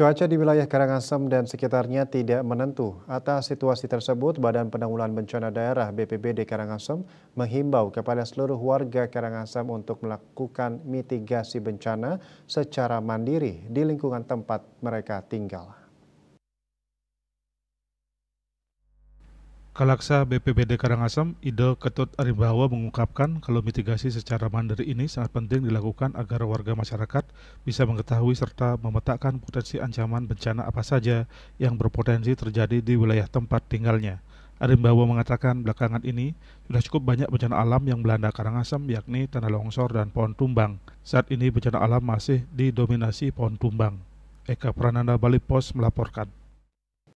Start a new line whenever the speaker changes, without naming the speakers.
Cuaca di wilayah Karangasem dan sekitarnya tidak menentu. Atas situasi tersebut, Badan Penanggulangan Bencana Daerah BPBD Karangasem menghimbau kepada seluruh warga Karangasem untuk melakukan mitigasi bencana secara mandiri di lingkungan tempat mereka tinggal.
Kalaksa BPBD Karangasem, Ide Ketut Aribawa mengungkapkan kalau mitigasi secara mandiri ini sangat penting dilakukan agar warga masyarakat bisa mengetahui serta memetakan potensi ancaman bencana apa saja yang berpotensi terjadi di wilayah tempat tinggalnya. Arimbawa mengatakan belakangan ini sudah cukup banyak bencana alam yang melanda Karangasem yakni tanah longsor dan pohon tumbang. Saat ini bencana alam masih didominasi pohon tumbang. Eka Prananda Bali Pos melaporkan.